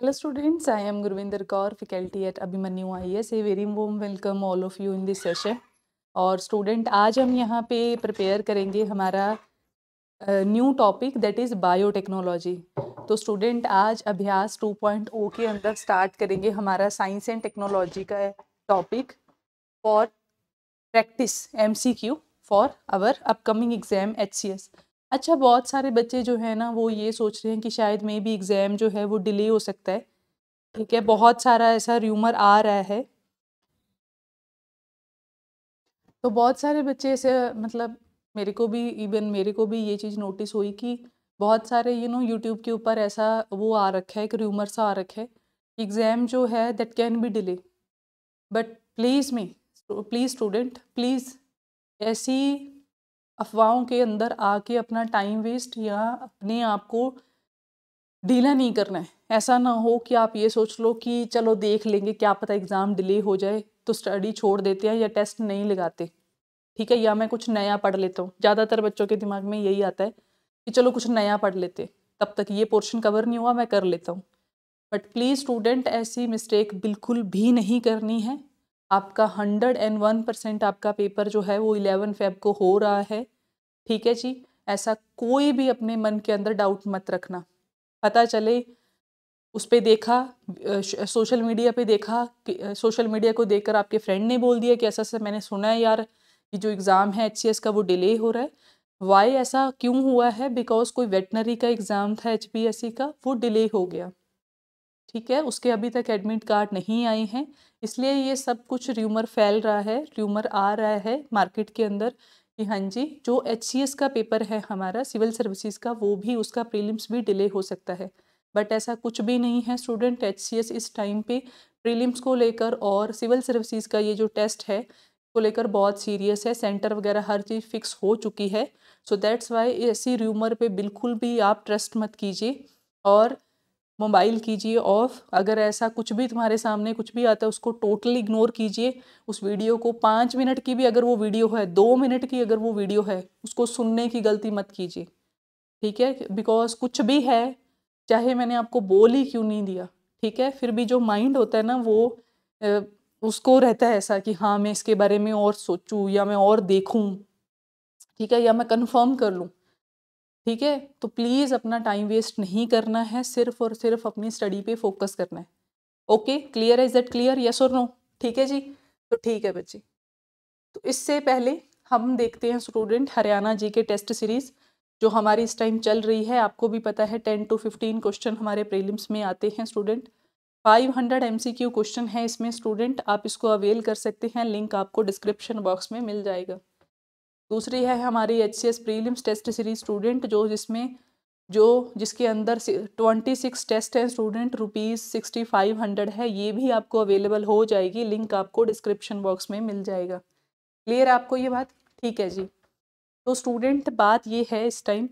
Hello students, I am Gurvinder Kaur, faculty at Abhimanyu IAS. A very warm welcome all of you in this session. और student आज हम यहाँ पे prepare करेंगे हमारा new topic that is biotechnology तो student आज अभ्यास 2.0 के अंदर स्टार्ट करेंगे हमारा साइंस एंड टेक्नोलॉजी का topic for practice MCQ for our upcoming exam HCS C अच्छा बहुत सारे बच्चे जो है ना वो ये सोच रहे हैं कि शायद मे भी एग्ज़ाम जो है वो डिले हो सकता है ठीक है बहुत सारा ऐसा र्यूमर आ रहा है तो बहुत सारे बच्चे ऐसे मतलब मेरे को भी इवन मेरे को भी ये चीज़ नोटिस हुई कि बहुत सारे यू नो यूट्यूब के ऊपर ऐसा वो आ रखा है एक र्यूमर सा आ रखा है एग्ज़ाम जो है that can be delay but please me please student please ऐसी अफवाहों के अंदर आके अपना टाइम वेस्ट या अपने आप को डीला नहीं करना है ऐसा ना हो कि आप ये सोच लो कि चलो देख लेंगे क्या पता एग्ज़ाम डिले हो जाए तो स्टडी छोड़ देते हैं या टेस्ट नहीं लगाते ठीक है या मैं कुछ नया पढ़ लेता हूँ ज़्यादातर बच्चों के दिमाग में यही आता है कि चलो कुछ नया पढ़ लेते तब तक ये पोर्शन कवर नहीं हुआ मैं कर लेता हूँ बट प्लीज़ स्टूडेंट ऐसी मिस्टेक बिल्कुल भी नहीं करनी है आपका हंड्रेड एंड वन परसेंट आपका पेपर जो है वो इलेवन फेब को हो रहा है ठीक है जी ऐसा कोई भी अपने मन के अंदर डाउट मत रखना पता चले उस पर देखा सोशल मीडिया पे देखा कि सोशल मीडिया को देखकर आपके फ्रेंड ने बोल दिया कि ऐसा ऐसा मैंने सुना है यार ये जो एग्ज़ाम है एच का वो डिले हो रहा है वाई ऐसा क्यों हुआ है बिकॉज कोई वेटनरी का एग्ज़ाम था एच का वो डिले हो गया ठीक है उसके अभी तक एडमिट कार्ड नहीं आए हैं इसलिए ये सब कुछ र्यूमर फैल रहा है र्यूमर आ रहा है मार्केट के अंदर कि हाँ जी जो एच का पेपर है हमारा सिविल सर्विसेज का वो भी उसका प्रीलिम्स भी डिले हो सकता है बट ऐसा कुछ भी नहीं है स्टूडेंट एच इस टाइम पे प्रीलिम्स को लेकर और सिविल सर्विसेज का ये जो टेस्ट है को लेकर बहुत सीरियस है सेंटर वगैरह हर चीज़ फिक्स हो चुकी है सो दैट्स वाई ऐसी र्यूमर पर बिल्कुल भी आप ट्रस्ट मत कीजिए और मोबाइल कीजिए ऑफ अगर ऐसा कुछ भी तुम्हारे सामने कुछ भी आता है उसको टोटली इग्नोर कीजिए उस वीडियो को पाँच मिनट की भी अगर वो वीडियो है दो मिनट की अगर वो वीडियो है उसको सुनने की गलती मत कीजिए ठीक है बिकॉज कुछ भी है चाहे मैंने आपको बोल ही क्यों नहीं दिया ठीक है फिर भी जो माइंड होता है ना वो ए, उसको रहता है ऐसा कि हाँ मैं इसके बारे में और सोचूँ या मैं और देखूँ ठीक है या मैं कन्फर्म कर लूँ ठीक है तो प्लीज़ अपना टाइम वेस्ट नहीं करना है सिर्फ और सिर्फ अपनी स्टडी पे फोकस करना है okay clear is that clear yes और नो ठीक है जी तो ठीक है बच्चे तो इससे पहले हम देखते हैं स्टूडेंट हरियाणा जी के टेस्ट सीरीज़ जो हमारी इस टाइम चल रही है आपको भी पता है टेन टू फिफ्टीन क्वेश्चन हमारे प्रीलिम्स में आते हैं student five hundred M C Q question है इसमें स्टूडेंट आप इसको अवेल कर सकते हैं लिंक आपको डिस्क्रिप्शन बॉक्स में मिल जाएगा दूसरी है हमारी H C S prelims test series student जो जिसमें जो जिसके अंदर ट्वेंटी सिक्स टेस्ट हैं student rupees sixty five hundred है ये भी आपको अवेलेबल हो जाएगी लिंक आपको डिस्क्रिप्शन बॉक्स में मिल जाएगा क्लियर आपको ये बात ठीक है जी तो स्टूडेंट बात ये है इस टाइम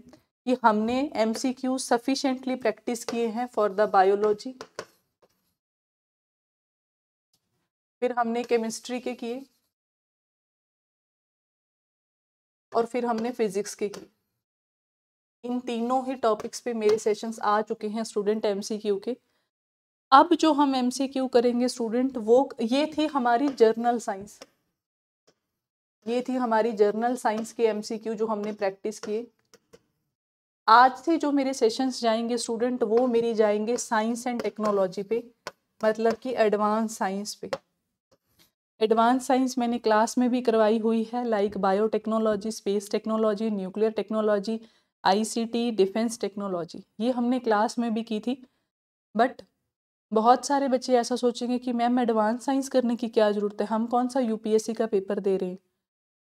कि हमने M C Q sufficiently practice किए हैं फॉर द बायोलॉजी फिर हमने केमिस्ट्री के किए और फिर हमने फिजिक्स की की इन तीनों ही टॉपिक्स पे मेरे सेशंस आ चुके हैं स्टूडेंट एमसीक्यू के अब जो हम एमसीक्यू करेंगे स्टूडेंट वो ये थी हमारी जर्नल साइंस ये थी हमारी जर्नल साइंस के एमसीक्यू जो हमने प्रैक्टिस किए आज से जो मेरे सेशंस जाएंगे स्टूडेंट वो मेरी जाएंगे साइंस एंड टेक्नोलॉजी पे मतलब कि एडवांस साइंस पे एडवांस साइंस मैंने क्लास में भी करवाई हुई है like biotechnology space technology nuclear technology ICT defence technology ये हमने क्लास में भी की थी बट बहुत सारे बच्चे ऐसा सोचेंगे कि मैम एडवांस साइंस करने की क्या ज़रूरत है हम कौन सा यूपीएससी का पेपर दे रहे हैं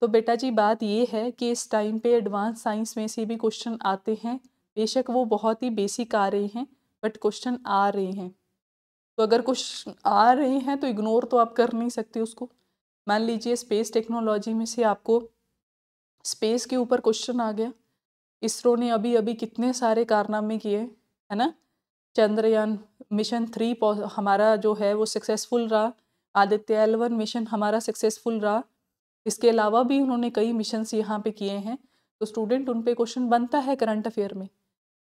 तो बेटा जी बात ये है कि इस टाइम पे एडवांस साइंस में से भी क्वेश्चन आते हैं बेशक वो बहुत ही बेसिक आ रहे हैं बट क्वेश्चन आ रहे हैं तो अगर कुछ आ रहे हैं तो इग्नोर तो आप कर नहीं सकते उसको मान लीजिए स्पेस टेक्नोलॉजी में से आपको स्पेस के ऊपर क्वेश्चन आ गया इसरो ने अभी अभी कितने सारे कारनामे किए है ना चंद्रयान मिशन थ्री हमारा जो है वो सक्सेसफुल रहा आदित्य एलवन मिशन हमारा सक्सेसफुल रहा इसके अलावा भी उन्होंने कई मिशंस यहाँ पे किए हैं तो स्टूडेंट उन पे क्वेश्चन बनता है करंट अफेयर में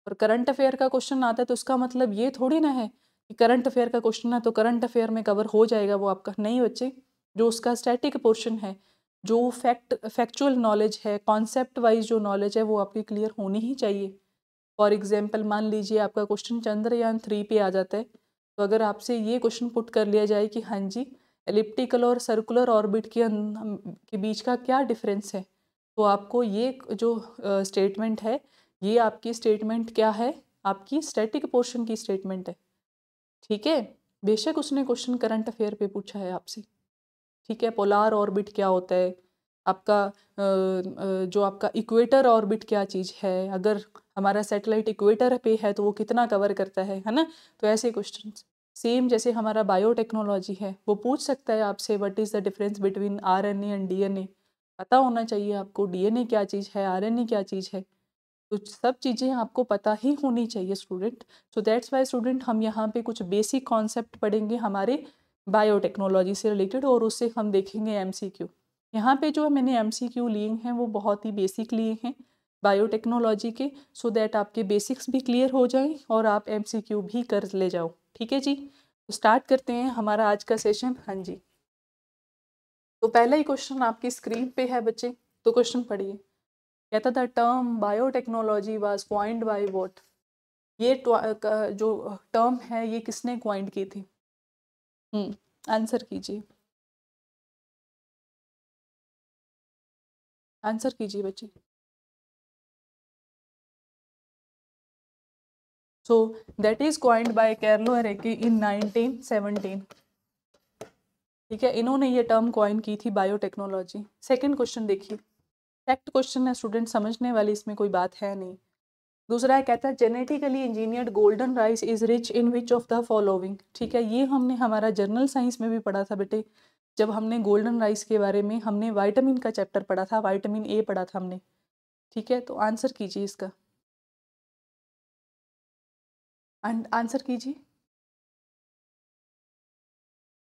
और करंट अफेयर का क्वेश्चन आता है तो उसका मतलब ये थोड़ी ना है कि करंट अफेयर का क्वेश्चन है तो करंट अफेयर में कवर हो जाएगा वो आपका नहीं बच्चे जो उसका स्टैटिक पोर्शन है जो फैक्ट फैक्चुअल नॉलेज है कॉन्सेप्ट वाइज जो नॉलेज है वो आपकी क्लियर होनी ही चाहिए फॉर एग्जाम्पल मान लीजिए आपका क्वेश्चन चंद्रयान थ्री पे आ जाता है तो अगर आपसे ये क्वेश्चन पुट कर लिया जाए कि हाँ जी एलिप्टिकल और सर्कुलर ऑर्बिट के के बीच का क्या डिफरेंस है तो आपको ये जो स्टेटमेंट है ये आपकी स्टेटमेंट क्या है आपकी स्टैटिक पोर्शन की स्टेटमेंट है ठीक है बेशक उसने क्वेश्चन करंट अफेयर पे पूछा है आपसे ठीक है पोलार ऑर्बिट क्या होता है आपका जो आपका इक्वेटर ऑर्बिट क्या चीज़ है अगर हमारा सैटेलाइट इक्वेटर पे है तो वो कितना कवर करता है है ना तो ऐसे क्वेश्चन सेम जैसे हमारा बायोटेक्नोलॉजी है वो पूछ सकता है आपसे what is the difference between RNA and DNA पता होना चाहिए आपको डीएनए क्या चीज़ है आरएनए क्या चीज़ है तो सब चीज़ें आपको पता ही होनी चाहिए student so that's why student हम यहाँ पे कुछ बेसिक कॉन्सेप्ट पढ़ेंगे हमारे बायोटेक्नोलॉजी से रिलेटेड और उससे हम देखेंगे एम सी क्यू यहाँ पर जो मैंने एम सी क्यू लिए हैं वो बहुत ही बेसिक लिए हैं बायोटेक्नोलॉजी के सो so दैट आपके बेसिक्स भी क्लियर हो जाएं और आप एम सी क्यू भी कर ले जाओ ठीक है जी तो स्टार्ट करते हैं हमारा आज का सेशन हाँ जी तो पहला ही क्वेश्चन आपकी स्क्रीन पे है बच्चे तो क्वेश्चन पढ़िए कहता था term biotechnology was coined by what ये जो टर्म है ये किसने क्वाइंट की थी हम्म, आंसर कीजिए आंसर कीजिए बच्चे so that is coined by Carlo Arecchi इन 1917 ठीक है इन्होंने ये टर्म क्वाइन की थी बायोटेक्नोलॉजी सेकंड क्वेश्चन देखिए फैक्ट क्वेश्चन है स्टूडेंट समझने वाली इसमें कोई बात है नहीं दूसरा है कहता है genetically engineered golden rice is rich in which of the following ठीक है ये हमने हमारा जर्नल साइंस में भी पढ़ा था बेटे जब हमने गोल्डन राइस के बारे में हमने वाइटामिन का चैप्टर पढ़ा था वाइटामिन ए पढ़ा था हमने ठीक है तो आंसर कीजिए इसका आंसर कीजिए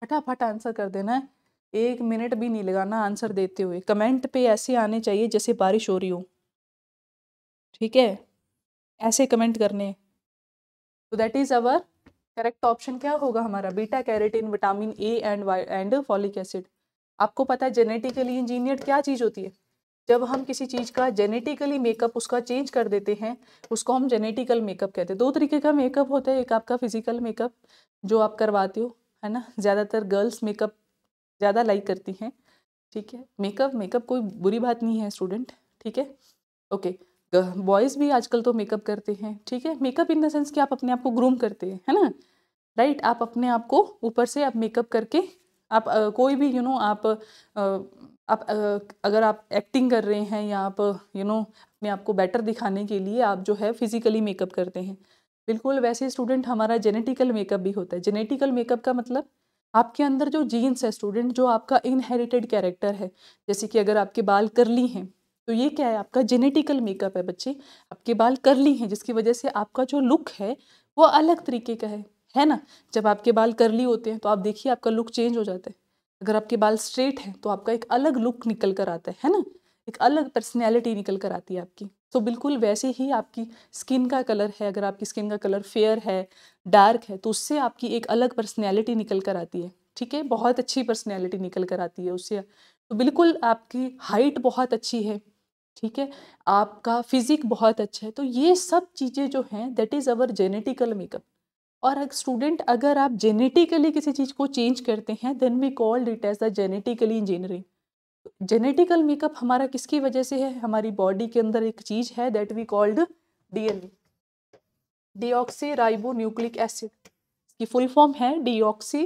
फटाफट आंसर कर देना है एक मिनट भी नहीं लगाना आंसर देते हुए कमेंट पे ऐसे आने चाहिए जैसे बारिश हो रही हो ठीक है ऐसे कमेंट करने तो that is our correct option क्या होगा हमारा beta carotene vitamin A and and folic acid आपको पता है जेनेटिकली इंजीनियर क्या चीज़ होती है जब हम किसी चीज़ का जेनेटिकली मेकअप उसका चेंज कर देते हैं उसको हम जेनेटिकल मेकअप कहते हैं दो तरीके का मेकअप होता है एक आपका फिजिकल मेकअप जो आप करवाते हो है ना ज़्यादातर गर्ल्स मेकअप ज़्यादा लाइक करती हैं ठीक है मेकअप मेकअप कोई बुरी बात नहीं है स्टूडेंट ठीक है ओके बॉयज़ भी आजकल तो मेकअप करते हैं ठीक है मेकअप इन द सेंस कि आप अपने आप को ग्रूम करते हैं है ना राइट आप अपने आप को ऊपर से आप मेकअप करके आप आ, कोई भी यू you नो know, आप आप अगर आप एक्टिंग कर रहे हैं या आप यू नो अपने आप को बेटर दिखाने के लिए आप जो है फिजिकली मेकअप करते हैं बिल्कुल वैसे स्टूडेंट हमारा जेनेटिकल मेकअप भी होता है जेनेटिकल मेकअप का मतलब आपके अंदर जो जीन्स है स्टूडेंट जो आपका इनहेरिटेड कैरेक्टर है जैसे कि अगर आपके बाल करली हैं तो ये क्या है आपका जेनेटिकल मेकअप है बच्चे आपके बाल करली हैं जिसकी वजह से आपका जो लुक है वो अलग तरीके का है है ना जब आपके बाल करली होते हैं तो आप देखिए आपका लुक चेंज हो जाता है अगर आपके बाल स्ट्रेट हैं तो आपका एक अलग लुक निकल कर आता है है ना एक अलग पर्सनैलिटी निकल कर आती है आपकी सो तो बिल्कुल वैसे ही आपकी स्किन का कलर है अगर आपकी स्किन का कलर फेयर है डार्क है तो उससे आपकी एक अलग पर्सनैलिटी निकल कर आती है ठीक है बहुत अच्छी पर्सनैलिटी निकल कर आती है उससे तो बिल्कुल आपकी हाइट बहुत अच्छी है ठीक है आपका फिजिक बहुत अच्छा है तो ये सब चीज़ें जो हैं that is our genetical makeup और स्टूडेंट अगर आप जेनेटिकली किसी चीज़ को चेंज करते हैं then we called it as the genetically engineering genetical makeup हमारा किसकी वजह से है हमारी बॉडी के अंदर एक चीज है that we called DNA deoxyribonucleic acid इसकी फुल फॉर्म है डीऑक्सी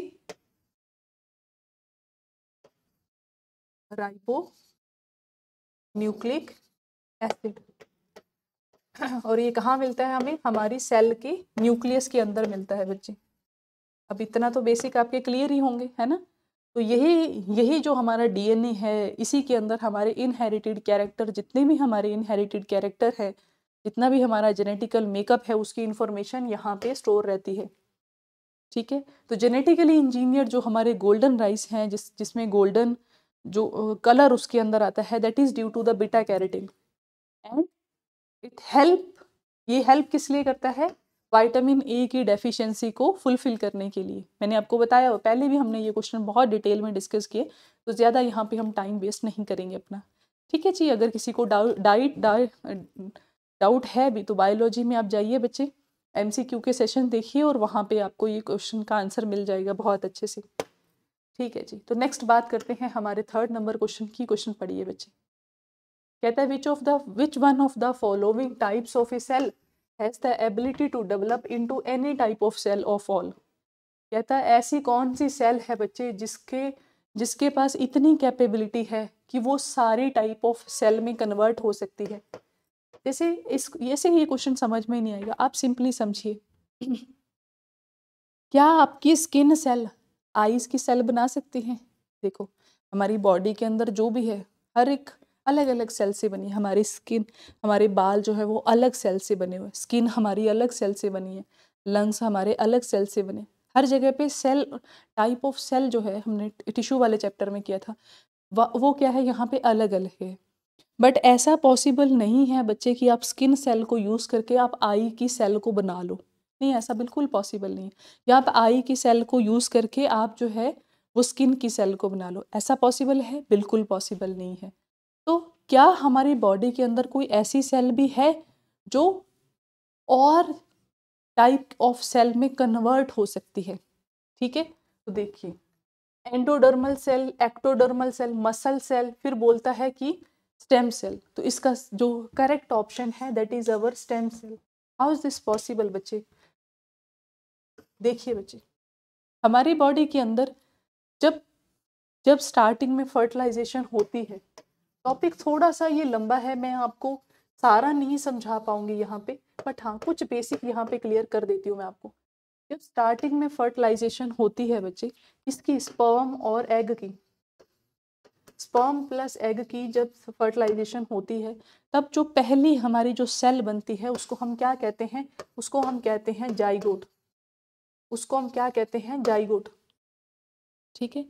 राइबो न्यूक्लिक एसिड और ये कहाँ मिलता है हमें हमारी सेल के न्यूक्लियस के अंदर मिलता है बच्चे अब इतना तो बेसिक आपके क्लियर ही होंगे है ना तो यही यही जो हमारा डीएनए है इसी के अंदर हमारे इनहेरिटेड कैरेक्टर जितने भी हमारे इनहेरिटेड कैरेक्टर है जितना भी हमारा जेनेटिकल मेकअप है उसकी इन्फॉर्मेशन यहाँ पे स्टोर रहती है ठीक है तो जेनेटिकली इंजीनियर जो हमारे गोल्डन राइस हैं जिस जिसमें गोल्डन जो कलर uh, उसके अंदर आता है that is due to the beta carotene and it help ये हेल्प किस लिए करता है विटामिन ए की डेफिशिएंसी को फुलफिल करने के लिए मैंने आपको बताया पहले भी हमने ये क्वेश्चन बहुत डिटेल में डिस्कस किए तो ज़्यादा यहाँ पे हम टाइम वेस्ट नहीं करेंगे अपना ठीक है जी अगर किसी को डाउट डाइट डाउट है भी तो बायोलॉजी में आप जाइए बच्चे एम के सेशन देखिए और वहाँ पर आपको ये क्वेश्चन का आंसर मिल जाएगा बहुत अच्छे से ठीक है जी तो नेक्स्ट बात करते हैं हमारे थर्ड नंबर क्वेश्चन की क्वेश्चन पढ़िए बच्चे कहता है which of the which one of the following types of a cell has the ability to develop into any type of cell of all कहता है ऐसी कौन सी सेल है बच्चे जिसके जिसके पास इतनी कैपेबिलिटी है कि वो सारी टाइप ऑफ सेल में कन्वर्ट हो सकती है जैसे इस ऐसे ये क्वेश्चन समझ में नहीं आएगा आप सिंपली समझिए क्या आपकी स्किन सेल आईज की सेल बना सकती हैं देखो हमारी बॉडी के अंदर जो भी है हर एक अलग अलग सेल से बनी है हमारी स्किन हमारे बाल जो है वो अलग सेल से बने हुए स्किन हमारी अलग सेल से बनी है लंग्स हमारे अलग सेल से बने हर जगह पे सेल टाइप ऑफ सेल जो है हमने टिश्यू वाले चैप्टर में किया था वो क्या है यहाँ पे अलग अलग है बट ऐसा पॉसिबल नहीं है बच्चे कि आप स्किन सेल को यूज़ करके आप आई की सेल को बना लो नहीं ऐसा बिल्कुल पॉसिबल नहीं है या आप आई की सेल को यूज़ करके आप जो है वो स्किन की सेल को बना लो ऐसा पॉसिबल है बिल्कुल पॉसिबल नहीं है क्या हमारी बॉडी के अंदर कोई ऐसी सेल भी है जो और टाइप ऑफ सेल में कन्वर्ट हो सकती है ठीक है तो देखिए endodermal cell ectodermal cell muscle cell फिर बोलता है कि स्टेम सेल तो इसका जो करेक्ट ऑप्शन है that is our stem cell how is this possible बच्चे देखिए बच्चे हमारी बॉडी के अंदर जब जब स्टार्टिंग में फर्टिलाइजेशन होती है टॉपिक थोड़ा सा ये लंबा है मैं आपको सारा नहीं समझा पाऊंगी यहाँ पे बट हाँ कुछ बेसिक यहाँ पे क्लियर कर देती हूँ मैं आपको जब स्टार्टिंग में फर्टिलाइजेशन होती है बच्चे इसकी स्पर्म और एग की स्पर्म प्लस एग की जब फर्टिलाइजेशन होती है तब जो पहली हमारी जो सेल बनती है उसको हम क्या कहते हैं उसको हम कहते हैं जाइगोट उसको हम क्या कहते हैं जाइगोट ठीक है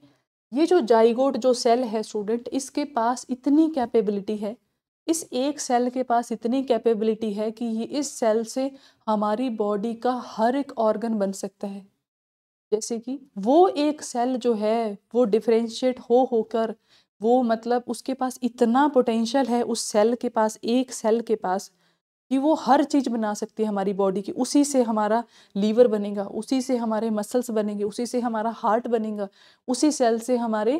ये जो जाइगोट जो सेल है स्टूडेंट इसके पास इतनी कैपेबिलिटी है इस एक सेल के पास इतनी कैपेबिलिटी है कि ये इस सेल से हमारी बॉडी का हर एक ऑर्गन बन सकता है जैसे कि वो एक सेल जो है वो डिफ्रेंशिएट हो होकर वो मतलब उसके पास इतना पोटेंशियल है उस सेल के पास एक सेल के पास कि वो हर चीज़ बना सकती है हमारी बॉडी की उसी से हमारा लीवर बनेगा उसी से हमारे मसल्स बनेंगे उसी से हमारा हार्ट बनेगा उसी सेल से हमारे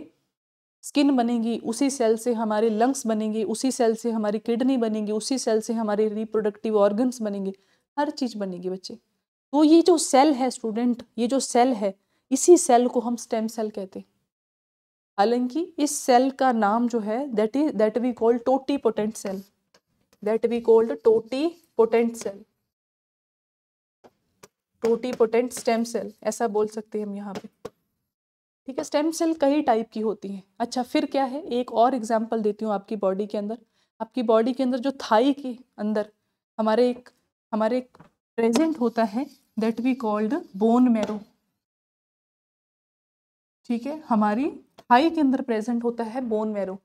स्किन बनेगी उसी सेल से हमारे लंग्स बनेंगे उसी सेल से हमारी किडनी बनेगी उसी सेल से हमारे रिप्रोडक्टिव ऑर्गन्स बनेंगे हर चीज़ बनेगी बच्चे तो ये जो सेल है स्टूडेंट ये जो सेल है इसी सेल को हम स्टेम सेल कहते हैं हालांकि इस सेल का नाम जो है that is that we call totipotent cell that we called totipotent cell totipotent stem cell ऐसा बोल सकते हैं हम यहाँ पे ठीक है स्टेम सेल कई टाइप की होती हैं अच्छा फिर क्या है एक और एग्जाम्पल देती हूँ आपकी बॉडी के अंदर आपकी बॉडी के अंदर जो थाई के अंदर हमारे एक हमारे एक प्रेजेंट होता है that we called bone marrow ठीक है हमारी थाई के अंदर प्रेजेंट होता है बोन मैरो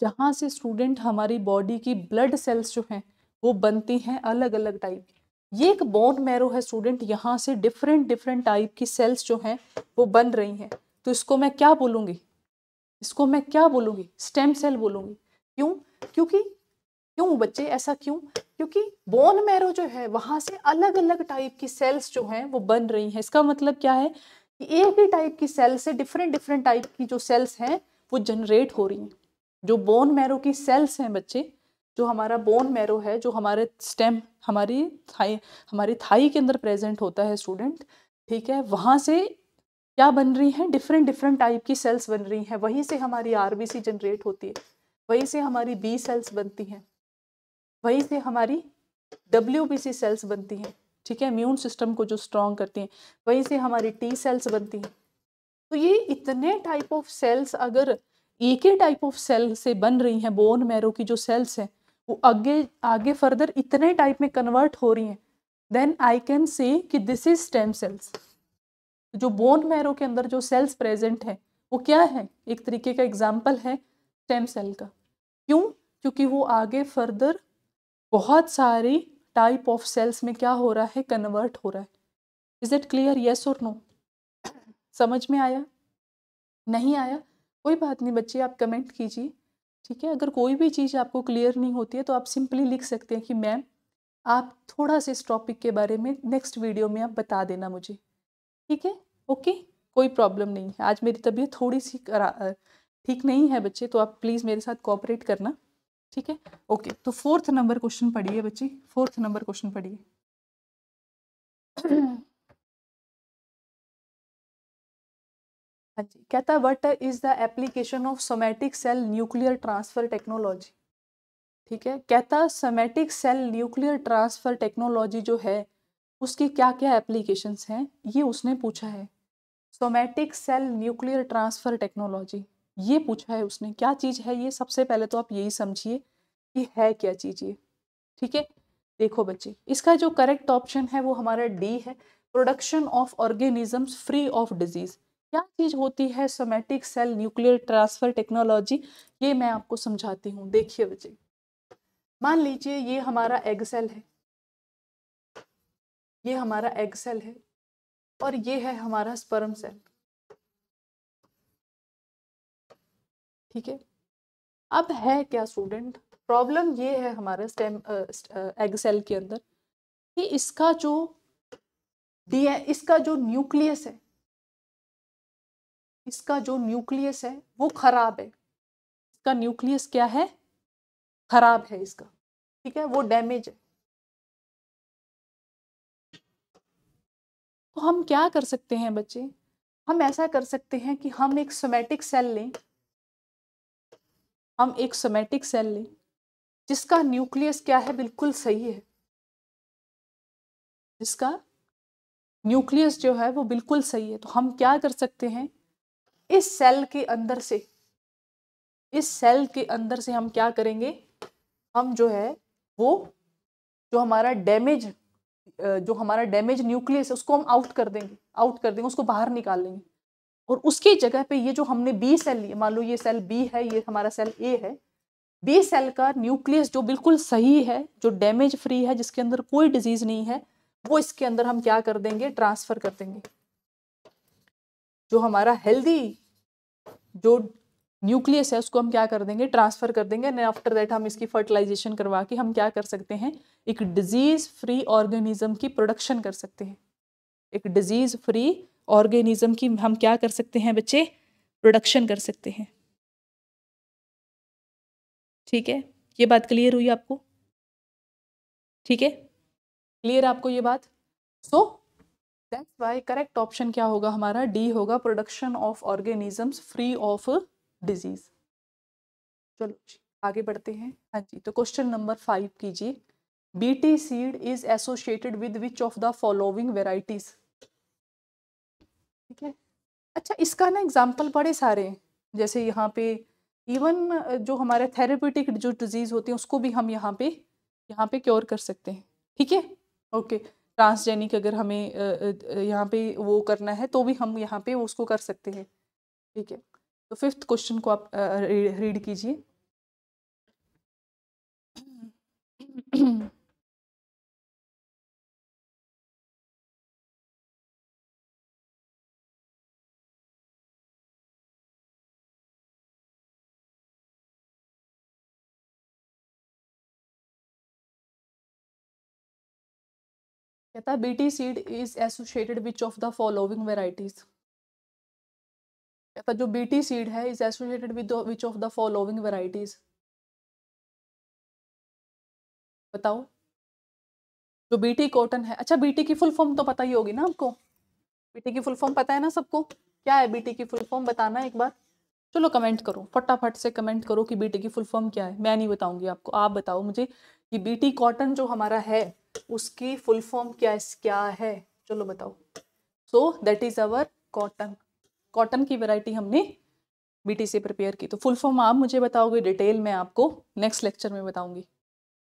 जहाँ से स्टूडेंट हमारी बॉडी की ब्लड सेल्स जो हैं वो बनती हैं अलग अलग टाइप ये एक बोन मैरो है स्टूडेंट यहाँ से डिफरेंट डिफरेंट टाइप की सेल्स जो हैं वो बन रही हैं तो इसको मैं क्या बोलूँगी इसको मैं क्या बोलूँगी स्टेम सेल बोलूँगी क्यों क्योंकि क्यों बच्चे ऐसा क्यों क्योंकि बोन मैरो जो है वहाँ से अलग अलग टाइप की सेल्स जो हैं वो बन रही हैं इसका मतलब क्या है कि एक ही टाइप की सेल से डिफरेंट डिफरेंट टाइप की जो सेल्स हैं वो जनरेट हो रही हैं जो बोन मैरो की सेल्स हैं बच्चे जो हमारा बोन मैरो है जो हमारे स्टेम हमारी थाई हमारी थाई के अंदर प्रेजेंट होता है स्टूडेंट ठीक है वहाँ से क्या बन रही हैं डिफरेंट डिफरेंट टाइप की सेल्स बन रही हैं वहीं से हमारी आरबीसी जनरेट होती है वहीं से हमारी बी सेल्स बनती हैं वहीं से हमारी डब्ल्यू सेल्स बनती हैं ठीक है इम्यून सिस्टम को जो स्ट्रॉन्ग करती हैं वहीं से हमारी टी सेल्स बनती हैं तो ये इतने टाइप ऑफ सेल्स अगर एक ही टाइप ऑफ सेल से बन रही हैं बोन मैरो की जो सेल्स हैं वो आगे आगे फर्दर इतने टाइप में कन्वर्ट हो रही हैं देन आई कैन सी कि दिस इज स्टेम सेल्स जो बोन मैरो के अंदर जो सेल्स प्रेजेंट हैं वो क्या है एक तरीके का एग्जाम्पल है स्टेम सेल का क्यों क्योंकि वो आगे फर्दर बहुत सारी टाइप ऑफ सेल्स में क्या हो रहा है कन्वर्ट हो रहा है इज़ इट क्लियर येस और नो समझ में आया नहीं आया कोई बात नहीं बच्चे आप कमेंट कीजिए ठीक है अगर कोई भी चीज़ आपको क्लियर नहीं होती है तो आप सिंपली लिख सकते हैं कि मैम आप थोड़ा सा इस टॉपिक के बारे में नेक्स्ट वीडियो में आप बता देना मुझे ठीक है ओके कोई प्रॉब्लम नहीं है आज मेरी तबीयत थोड़ी सी ठीक नहीं है बच्चे तो आप प्लीज़ मेरे साथ कॉपरेट करना ठीक है ओके तो फोर्थ नंबर क्वेश्चन पढ़िए बच्चे फोर्थ नंबर क्वेश्चन पढ़िए हाँ जी कहता है what is the application of somatic cell nuclear transfer technology ठीक है कहता somatic cell nuclear transfer technology जो है उसकी क्या क्या एप्लीकेशंस हैं ये उसने पूछा है somatic cell nuclear transfer technology ये पूछा है उसने क्या चीज़ है ये सबसे पहले तो आप यही समझिए कि है क्या चीज़ ये ठीक है देखो बच्चे इसका जो करेक्ट ऑप्शन है वो हमारा डी है production of organisms free of disease क्या चीज़ होती है somatic cell nuclear transfer technology ये मैं आपको समझाती हूँ देखिए बच्चे मान लीजिए ये हमारा एग सेल है ये हमारा एग सेल है और ये है हमारा स्पर्म सेल ठीक है अब है क्या स्टूडेंट प्रॉब्लम ये है हमारे स्टेम एग सेल के अंदर कि इसका जो डी इसका जो न्यूक्लियस है इसका जो न्यूक्लियस है वो खराब है इसका न्यूक्लियस क्या है खराब है इसका ठीक है वो डैमेज है तो हम क्या कर सकते हैं बच्चे हम ऐसा कर सकते हैं कि हम एक सोमेटिक सेल लें हम एक सोमेटिक सेल लें जिसका न्यूक्लियस क्या है बिल्कुल सही है जिसका न्यूक्लियस जो है वो बिल्कुल सही है तो हम क्या कर सकते हैं इस सेल के अंदर से इस सेल के अंदर से हम क्या करेंगे हम जो है वो जो हमारा डैमेज जो हमारा डैमेज न्यूक्लियस है उसको हम आउट कर देंगे आउट कर देंगे उसको बाहर निकाल लेंगे और उसकी जगह पे ये जो हमने बी सेल लिया मान लो ये सेल बी है ये हमारा सेल ए है बी सेल का न्यूक्लियस जो बिल्कुल सही है जो डैमेज फ्री है जिसके अंदर कोई डिजीज़ नहीं है वो इसके अंदर हम क्या कर देंगे ट्रांसफ़र कर देंगे जो हमारा हेल्दी जो न्यूक्लियस है उसको हम क्या कर देंगे ट्रांसफ़र कर देंगे एंड आफ्टर दैट हम इसकी फर्टिलाइजेशन करवा के हम क्या कर सकते हैं एक डिजीज़ फ्री ऑर्गेनिज्म की प्रोडक्शन कर सकते हैं एक डिजीज़ फ्री ऑर्गेनिज्म की हम क्या कर सकते हैं बच्चे प्रोडक्शन कर सकते हैं ठीक है ये बात क्लियर हुई आपको ठीक है क्लियर आपको ये बात so so, that's why correct option क्या होगा हमारा डी होगा production of organisms free of disease चलो जी आगे बढ़ते हैं हाँ जी तो क्वेश्चन नंबर फाइव कीजिए BT seed is associated with which of the following varieties ठीक है अच्छा इसका ना एग्जाम्पल बड़े सारे हैं जैसे यहाँ पे इवन जो हमारे थेरेपेटिक जो डिजीज़ होती है उसको भी हम यहाँ पे यहाँ पे क्योर कर सकते हैं ठीक है ओके ट्रांसजेनिक अगर हमें यहाँ पे वो करना है तो भी हम यहाँ पे उसको कर सकते हैं ठीक है तो फिफ्थ क्वेश्चन को आप रीड कीजिए कहता B T seed is associated which of the following varieties कहता जो बी टी सीड है is associated with which of the following varieties बताओ जो बीटी कॉटन है अच्छा बीटी की फुल फॉर्म तो पता ही होगी ना आपको बीटी की फुल फॉर्म पता है ना सबको क्या है बीटी की फुल फॉर्म बताना एक बार चलो कमेंट करो फटाफट से कमेंट करो कि बीटी की फुल फॉर्म क्या है मैं नहीं बताऊंगी आपको आप बताओ मुझे कि बीटी कॉटन जो हमारा है उसकी फुल फॉर्म क्या क्या है चलो बताओ so that is our cotton cotton की वैरायटी हमने बीटी से प्रिपेयर की तो फुल फॉर्म आप मुझे बताओगे डिटेल में आपको नेक्स्ट लेक्चर में बताऊंगी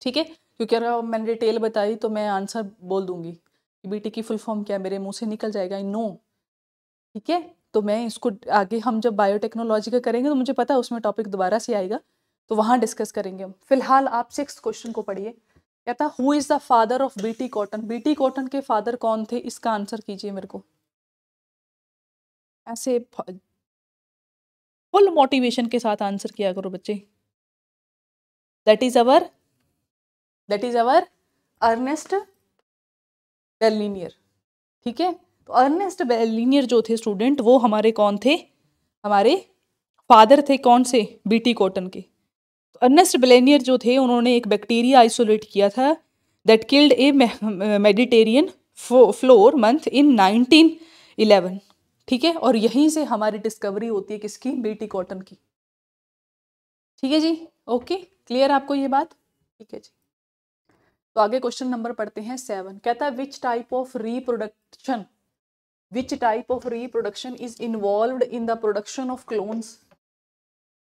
ठीक है क्योंकि अगर मैंने डिटेल बताई तो मैं आंसर बोल दूंगी कि बीटी की फुल फॉर्म क्या है मेरे मुंह से निकल जाएगा नो ठीक है तो मैं इसको आगे हम जब बायोटेक्नोलॉजी का करेंगे तो मुझे पता है उसमें टॉपिक दोबारा से आएगा तो वहाँ डिस्कस करेंगे हम फिलहाल आप सिक्स क्वेश्चन को पढ़िए कहता who is the father of BT cotton BT cotton के फादर कौन थे इसका आंसर कीजिए मेरे को ऐसे फुल मोटिवेशन के साथ आंसर किया करो बच्चे that is our that is our Ernest Berliner ठीक है तो अर्नेस्ट बेलिनियर जो थे स्टूडेंट वो हमारे कौन थे हमारे फादर थे कौन से बीटी कॉटन के तो अर्नेस्ट बेलेनियर जो थे उन्होंने एक बैक्टीरिया आइसोलेट किया था that killed a Mediterranean flour month in 1911 ठीक है और यहीं से हमारी डिस्कवरी होती है किसकी बीटी कॉटन की ठीक है जी ओके क्लियर आपको ये बात ठीक है जी तो आगे क्वेश्चन नंबर पढ़ते हैं सेवन कहता है which type of reproduction which type of reproduction is involve in the production of clones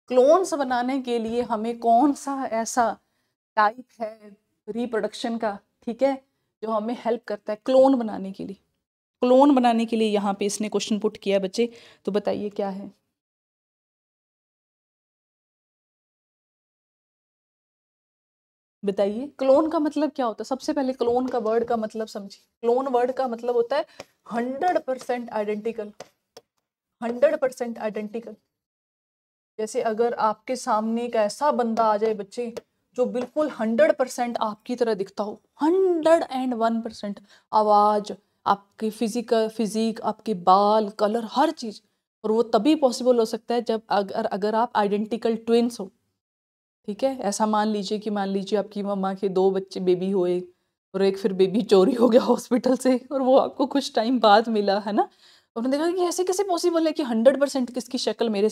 clones बनाने के लिए हमें कौन सा ऐसा टाइप है रिप्रोडक्शन का ठीक है जो हमें हेल्प करता है क्लोन बनाने के लिए क्लोन बनाने के लिए यहाँ पे इसने क्वेश्चन पुट किया बच्चे तो बताइए क्या है बताइए क्लोन का मतलब क्या होता है सबसे पहले क्लोन का वर्ड का मतलब समझिए क्लोन वर्ड का मतलब होता है hundred percent identical hundred percent identical जैसे अगर आपके सामने एक ऐसा बंदा आ जाए बच्चे जो बिल्कुल हंड्रेड परसेंट आपकी तरह दिखता हो हंड्रेड एंड वन परसेंट आवाज़ आपकी फिजिकल फिजिक आपके बाल कलर हर चीज़ और वो तभी पॉसिबल हो सकता है जब अगर अगर आप आइडेंटिकल ट्विंस हो ठीक है ऐसा मान लीजिए कि मान लीजिए आपकी मम्मा के दो बच्चे बेबी हुए और एक फिर बेबी चोरी हो गया हॉस्पिटल से और वो आपको कुछ टाइम बाद मिला है ना उन्होंने देखा कि ऐसे कैसे पॉसिबल है कि हंड्रेड परसेंट किसकी शक्ल मेरे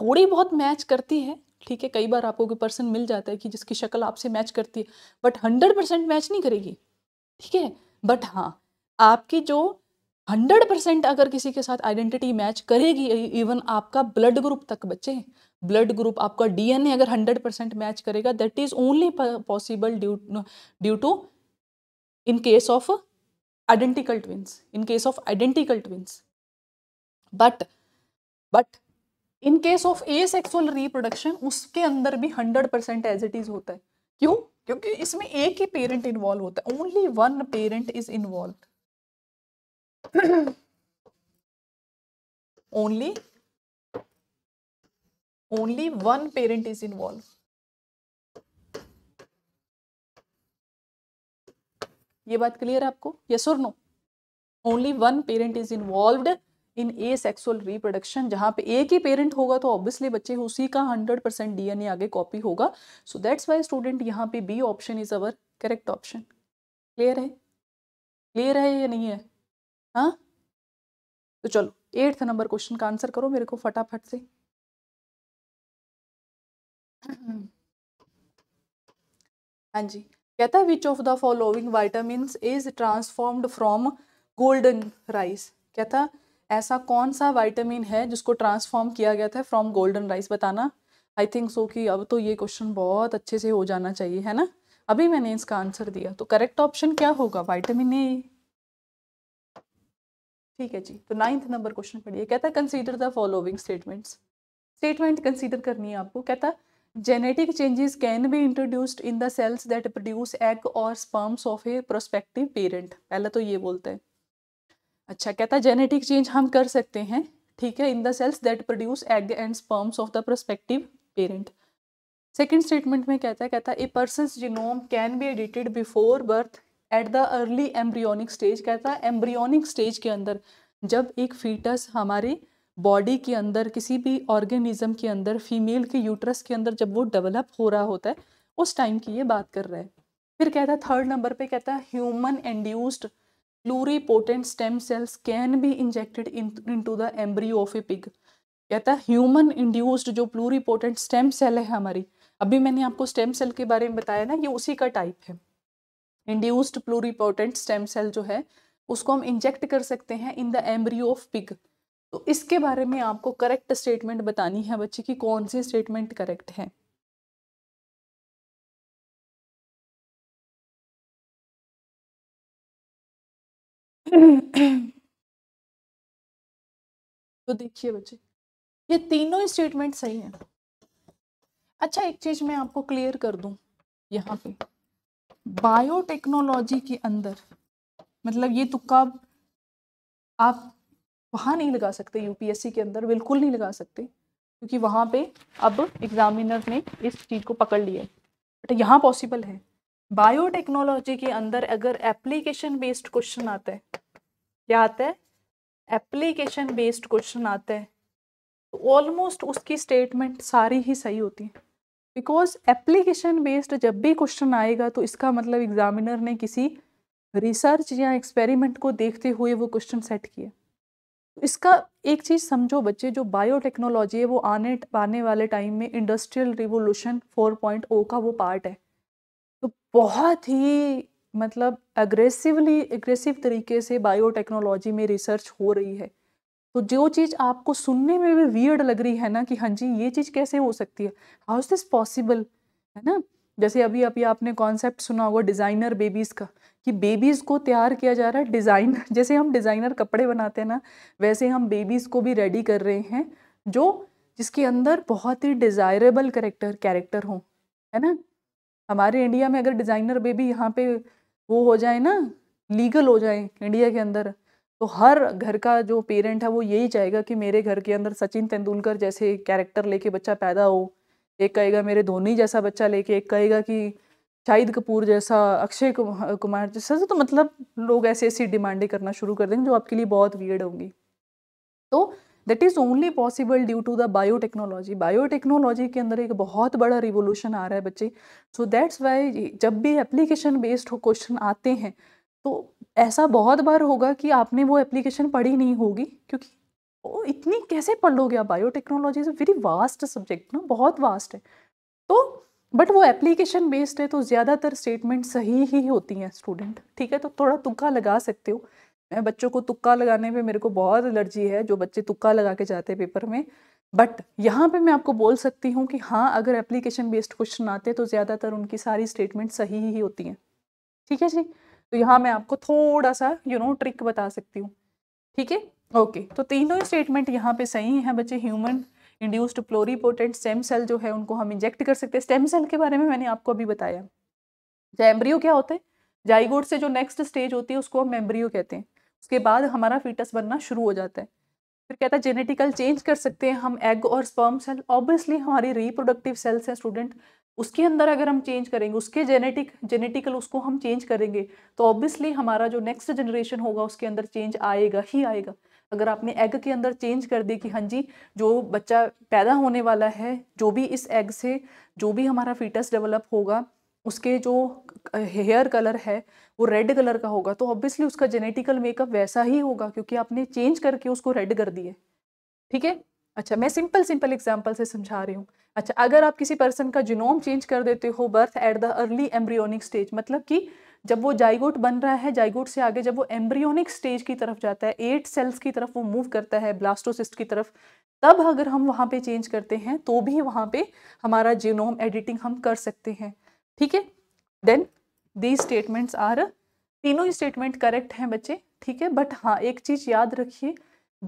थोड़ी बहुत मैच करती है ठीक है कई बार आपको कोई पर्सन मिल जाता है कि जिसकी शक्ल आपसे मैच करती है बट हंड्रेड परसेंट मैच नहीं करेगी ठीक है बट हाँ आपकी जो हंड्रेड परसेंट अगर किसी के साथ आइडेंटिटी मैच करेगी इवन e-, आपका ब्लड ग्रुप तक बच्चे ब्लड ग्रुप आपका डीएनए अगर हंड्रेड परसेंट मैच करेगा that is only possible due due to in case of identical twins in case of identical twins but but in case of asexual reproduction उसके अंदर भी hundred percent as it is होता है क्यों क्योंकि इसमें एक ही पेरेंट इन्वॉल्व होता है only one parent is involve only only one parent is involve ये बात क्लियर है आपको यस और no only one parent is involved in asexual reproduction जहाँ पे एक ही पेरेंट होगा तो ऑब्वियसली बच्चे उसी का हंड्रेड परसेंट डी आगे कॉपी होगा सो दैट्स वाई स्टूडेंट यहाँ पे B option is our correct option clear है क्लियर है या नहीं है हाँ तो चलो एट्थ नंबर क्वेश्चन का आंसर करो मेरे को फटाफट से हाँ जी कहता है which of the following vitamin is transformed from golden rice कहता है ऐसा कौन सा वाइटामिन है जिसको ट्रांसफॉर्म किया गया था फ्रॉम गोल्डन राइस बताना आई थिंक सो कि अब तो ये क्वेश्चन बहुत अच्छे से हो जाना चाहिए है ना अभी मैंने इसका आंसर दिया तो करेक्ट ऑप्शन क्या होगा वाइटामिन ए ठीक है जी तो नाइन्थ नंबर क्वेश्चन पढ़िए कहता है consider the following statements statement consider करनी है आपको कहता genetic changes can be introduced in the cells that produce egg और sperms of a prospective parent पहला तो ये बोलते हैं अच्छा कहता है जेनेटिक चेंज हम कर सकते हैं ठीक है in the cells that produce at the end sperms of the prospective parent second statement में कहता है कहता है a person genome can be edited before birth at the early embryonic stage कहता है एम्ब्रियोनिक स्टेज के अंदर जब एक फीटस हमारे बॉडी के अंदर किसी भी ऑर्गेनिज्म के अंदर फीमेल के यूट्रस के अंदर जब वो डेवलप हो रहा होता है उस टाइम की ये बात कर रहा है फिर कहता है थर्ड नंबर पे कहता है human induced pluripotent stem cells can be injected into the embryo of a pig कहता है ह्यूमन इंड्यूस्ड जो प्लूरीपोटेंट स्टेम सेल है हमारी अभी मैंने आपको स्टेम सेल के बारे में बताया ना ये उसी का टाइप है इंड्यूस्ड प्लूरीपोटेंट स्टेम सेल जो है उसको हम इंजेक्ट कर सकते हैं in the embryo of pig तो इसके बारे में आपको करेक्ट स्टेटमेंट बतानी है बच्चे की कौन सी स्टेटमेंट करेक्ट है तो देखिए बच्चे ये तीनों स्टेटमेंट सही हैं अच्छा एक चीज मैं आपको क्लियर कर दूं यहाँ पे बायोटेक्नोलॉजी के अंदर मतलब ये तुक्का तो आप वहाँ नहीं लगा सकते यूपीएससी के अंदर बिल्कुल नहीं लगा सकते क्योंकि वहाँ पे अब एग्जामिनर ने इस चीज़ को पकड़ लिया है बट यहाँ पॉसिबल है बायोटेक्नोलॉजी के अंदर अगर एप्लीकेशन बेस्ड क्वेश्चन आता है क्या आता है एप्लीकेशन बेस्ड क्वेश्चन आता है तो ऑलमोस्ट उसकी स्टेटमेंट सारी ही सही होती है बिकॉज एप्लीकेशन बेस्ड जब भी क्वेश्चन आएगा तो इसका मतलब एग्जामिनर ने किसी रिसर्च या एक्सपेरिमेंट को देखते हुए वो क्वेश्चन सेट किया इसका एक चीज़ समझो बच्चे जो बायोटेक्नोलॉजी है वो आने आने वाले टाइम में इंडस्ट्रियल रिवोल्यूशन 4.0 का वो पार्ट है तो बहुत ही मतलब एग्रेसिवली एग्रेसिव तरीके से बायोटेक्नोलॉजी में रिसर्च हो रही है तो जो चीज़ आपको सुनने में भी वियर्ड लग रही है ना कि हाँ जी ये चीज़ कैसे हो सकती है हाउ इज़ दिस पॉसिबल है ना जैसे अभी अभी आपने कॉन्सेप्ट सुना होगा डिज़ाइनर बेबीज़ का कि बेबीज़ को तैयार किया जा रहा है डिज़ाइन जैसे हम डिज़ाइनर कपड़े बनाते हैं ना वैसे हम बेबीज़ को भी रेडी कर रहे हैं जो जिसके अंदर बहुत ही डिज़ायरेबल करेक्टर कैरेक्टर हों है ना हमारे इंडिया में अगर डिज़ाइनर बेबी यहाँ पे वो हो जाए ना लीगल हो जाए इंडिया के अंदर तो हर घर का जो पेरेंट है वो यही चाहेगा कि मेरे घर के अंदर सचिन तेंदुलकर जैसे कैरेक्टर लेके बच्चा पैदा हो एक कहेगा मेरे धोनी जैसा बच्चा लेके एक कहेगा कि शाहिद कपूर जैसा अक्षय कुमार जैसा तो मतलब लोग ऐसी ऐसी डिमांडें करना शुरू कर देंगे जो आपके लिए बहुत वियर्ड होंगी तो that is only possible due to the biotechnology biotechnology के अंदर एक बहुत बड़ा रिवोल्यूशन आ रहा है बच्चे सो दैट्स वाई जब भी एप्लीकेशन बेस्ड क्वेश्चन आते हैं तो ऐसा बहुत बार होगा कि आपने वो एप्लीकेशन पढ़ी नहीं होगी क्योंकि ओ, इतनी कैसे पढ़ लोगे आप biotechnology is very vast subject ना बहुत वास्ट है तो बट वो एप्लीकेशन बेस्ड है तो ज़्यादातर स्टेटमेंट सही ही होती हैं स्टूडेंट ठीक है तो थोड़ा तुक्का लगा सकते हो बच्चों को तुक्का लगाने में मेरे को बहुत एलर्जी है जो बच्चे तुक्का लगा के जाते हैं पेपर में बट यहाँ पे मैं आपको बोल सकती हूँ कि हाँ अगर एप्लीकेशन बेस्ड क्वेश्चन आते हैं तो ज़्यादातर उनकी सारी स्टेटमेंट सही ही होती हैं ठीक है जी तो यहाँ मैं आपको थोड़ा सा यू नो ट्रिक बता सकती हूँ ठीक है ओके तो तीनों ही स्टेटमेंट यहाँ पे सही हैं बच्चे human induced pluripotent stem cell जो है उनको हम इंजेक्ट कर सकते हैं स्टेम सेल के बारे में मैंने आपको अभी बताया एम्ब्रियो क्या होता है जाइगोड से जो नेक्स्ट स्टेज होती है उसको हम एम्ब्रियो कहते हैं उसके बाद हमारा फीटस बनना शुरू हो जाता है फिर कहता है जेनेटिकल चेंज कर सकते हैं हम एग और स्पर्म सेल ऑब्वियसली हमारी रिप्रोडक्टिव सेल्स हैं स्टूडेंट उसके अंदर अगर हम चेंज करेंगे उसके जेनेटिक जेनेटिकल उसको हम चेंज करेंगे तो ऑब्वियसली हमारा जो नेक्स्ट जनरेशन होगा उसके अंदर चेंज आएगा ही आएगा अगर आपने एग के अंदर चेंज कर दिया कि हाँ जी जो बच्चा पैदा होने वाला है जो भी इस एग से जो भी हमारा फीटस डेवलप होगा उसके जो हेयर कलर है वो रेड कलर का होगा तो ऑब्वियसली उसका जेनेटिकल मेकअप वैसा ही होगा क्योंकि आपने चेंज करके उसको रेड कर दिए ठीक है अच्छा मैं सिंपल सिंपल एग्जाम्पल से समझा रही हूँ अच्छा अगर आप किसी पर्सन का जिनोम चेंज कर देते हो birth at the early embryonic stage मतलब कि जब वो जाइगोट बन रहा है जाइगोट से आगे जब वो एम्ब्रियोनिक स्टेज की तरफ जाता है एट सेल्स की तरफ वो मूव करता है ब्लास्टोसिस्ट की तरफ तब अगर हम वहाँ पे चेंज करते हैं तो भी वहाँ पे हमारा जीनोम एडिटिंग हम कर सकते हैं ठीक है देन दी स्टेटमेंट्स आर तीनों ही स्टेटमेंट करेक्ट हैं बच्चे ठीक है बट हाँ एक चीज़ याद रखिए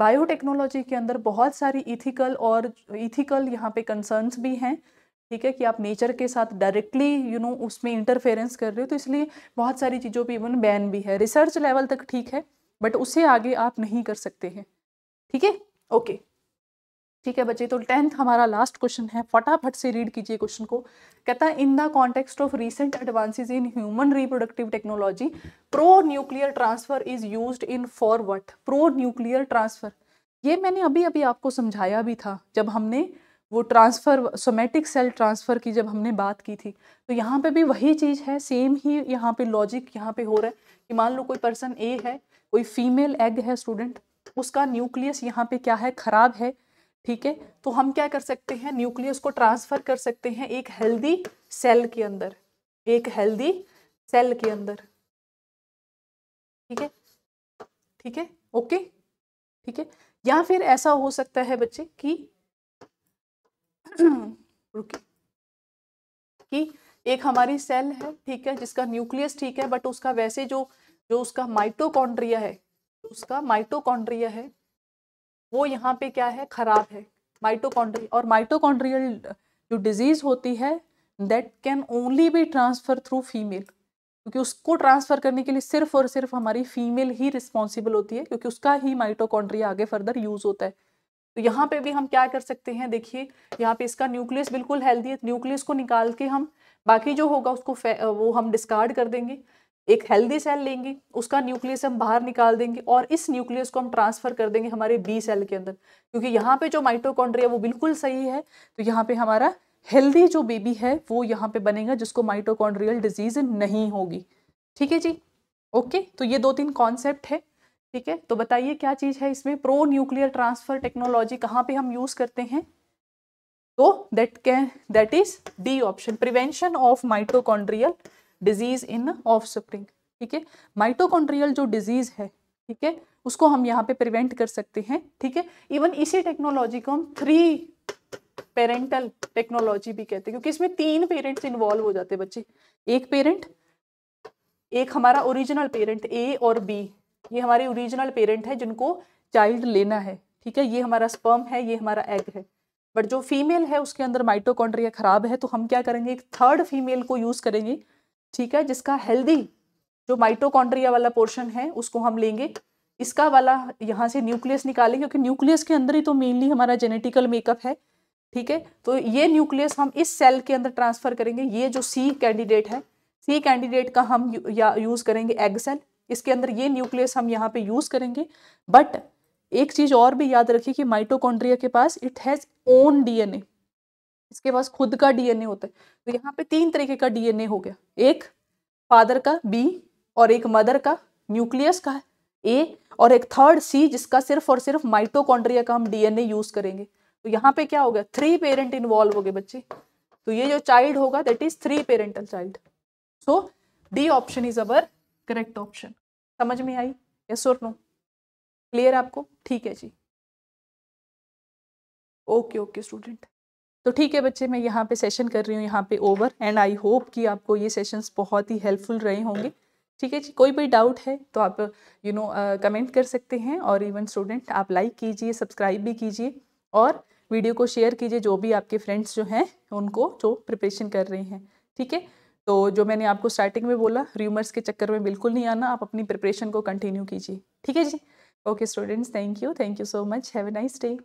बायोटेक्नोलॉजी के अंदर बहुत सारी इथिकल और इथिकल यहाँ पे कंसर्न्स भी हैं ठीक है कि आप नेचर के साथ डायरेक्टली यू नो उसमें इंटरफेरेंस कर रहे हो तो इसलिए बहुत सारी चीज़ों पे इवन बैन भी है रिसर्च लेवल तक ठीक है बट उससे आगे आप नहीं कर सकते हैं ठीक है ओके ठीक है बच्चे तो टेंथ हमारा लास्ट क्वेश्चन है फटाफट से रीड कीजिए क्वेश्चन को कहता है in the context of recent advances in human reproductive technology pronuclear transfer is use in for what pronuclear transfer ये मैंने अभी अभी आपको समझाया भी था जब हमने वो ट्रांसफ़र सोमेटिक सेल ट्रांसफ़र की जब हमने बात की थी तो यहाँ पे भी वही चीज़ है सेम ही यहाँ पे लॉजिक यहाँ पे हो रहा है कि मान लो कोई पर्सन ए है कोई फीमेल एग है स्टूडेंट उसका न्यूक्लियस यहाँ पे क्या है ख़राब है ठीक है तो हम क्या कर सकते हैं न्यूक्लियस को ट्रांसफर कर सकते हैं एक हेल्दी सेल के अंदर एक हेल्दी सेल के अंदर ठीक है ठीक है ओके ठीक है या फिर ऐसा हो सकता है बच्चे कि रुकिए कि एक हमारी सेल है ठीक है जिसका न्यूक्लियस ठीक है बट उसका वैसे जो जो उसका माइटोकॉन्ड्रिया है उसका माइटोकॉन्ड्रिया है वो यहाँ पे क्या है ख़राब है माइटोकॉन्ड्रियल और माइटोकॉन्ड्रियल जो डिजीज़ होती है that can only be transfer through female क्योंकि उसको ट्रांसफ़र करने के लिए सिर्फ और सिर्फ हमारी फीमेल ही रिस्पॉन्सिबल होती है क्योंकि उसका ही माइटोकॉन्ड्रिया आगे फर्दर यूज़ होता है तो यहाँ पे भी हम क्या कर सकते हैं देखिए यहाँ पे इसका न्यूक्लियस बिल्कुल हेल्दी है न्यूक्लियस को निकाल के हम बाकी जो होगा उसको वो हम डिस्कार्ड कर देंगे एक हेल्दी सेल लेंगे उसका न्यूक्लियस हम बाहर निकाल देंगे और इस न्यूक्लियस को हम ट्रांसफर कर देंगे हमारे बी सेल के अंदर क्योंकि यहाँ पे जो माइटोकॉन्ड्रिया वो बिल्कुल सही है तो यहाँ पे हमारा हेल्दी जो बेबी है वो यहाँ पे बनेगा जिसको माइटोकॉन्ड्रियल डिजीज नहीं होगी ठीक है जी ओके तो ये दो तीन कॉन्सेप्ट है ठीक है तो बताइए क्या चीज़ है इसमें प्रो न्यूक्लियर ट्रांसफर टेक्नोलॉजी कहाँ पे हम यूज़ करते हैं तो that can that is D option prevention of mitochondrial disease in offspring ठीक है माइटोकॉन्ड्रियल जो डिजीज है ठीक है उसको हम यहाँ पे प्रिवेंट कर सकते हैं ठीक है इवन इसी टेक्नोलॉजी को हम थ्री पेरेंटल टेक्नोलॉजी भी कहते हैं क्योंकि इसमें तीन पेरेंट्स इन्वॉल्व हो जाते हैं बच्चे एक पेरेंट एक हमारा ओरिजिनल पेरेंट ए और बी ये हमारे ओरिजिनल पेरेंट है जिनको चाइल्ड लेना है ठीक है ये हमारा स्पर्म है ये हमारा एग है बट जो फीमेल है उसके अंदर माइटोकॉन्ड्रिया खराब है तो हम क्या करेंगे एक थर्ड फीमेल को यूज़ करेंगे ठीक है जिसका हेल्दी जो माइटोकॉन्ड्रिया वाला पोर्शन है उसको हम लेंगे इसका वाला यहाँ से न्यूक्लियस निकालेंगे क्योंकि न्यूक्लियस के अंदर ही तो मेनली हमारा जेनेटिकल मेकअप है ठीक है तो ये न्यूक्लियस हम इस सेल के अंदर ट्रांसफ़र करेंगे ये जो सी कैंडिडेट है सी कैंडिडेट का हम या यूज़ करेंगे एग सेल इसके अंदर ये न्यूक्लियस हम यहाँ पे यूज़ करेंगे बट एक चीज़ और भी याद रखिए कि माइटोकॉन्ड्रिया के पास इट हैज़ ओन डीएनए इसके पास खुद का डीएनए होता है तो यहाँ पे तीन तरीके का डीएनए हो गया एक फादर का बी और एक मदर का न्यूक्लियस का ए और एक थर्ड सी जिसका सिर्फ और सिर्फ माइटोकॉन्ड्रिया का हम डीएनए यूज करेंगे तो यहाँ पे क्या हो गया थ्री पेरेंट इन्वॉल्व हो गए बच्चे तो ये जो चाइल्ड होगा that is three parental child so D option is our correct option समझ में आई यस और नो क्लियर आपको ठीक है जी ओके ओके स्टूडेंट तो ठीक है बच्चे मैं यहाँ पे सेशन कर रही हूँ यहाँ पे ओवर एंड आई होप कि आपको ये सेशंस बहुत ही हेल्पफुल रहे होंगे ठीक है जी कोई भी डाउट है तो आप यू नो कमेंट कर सकते हैं और इवन स्टूडेंट आप लाइक कीजिए सब्सक्राइब भी कीजिए और वीडियो को शेयर कीजिए जो भी आपके फ्रेंड्स जो हैं उनको जो प्रिपरेशन कर रहे हैं ठीक है तो जो मैंने आपको स्टार्टिंग में बोला र्यूमर्स के चक्कर में बिल्कुल नहीं आना आप अपनी प्रिपरेशन को कंटिन्यू कीजिए ठीक है जी okay students thank you thank you so much have a nice day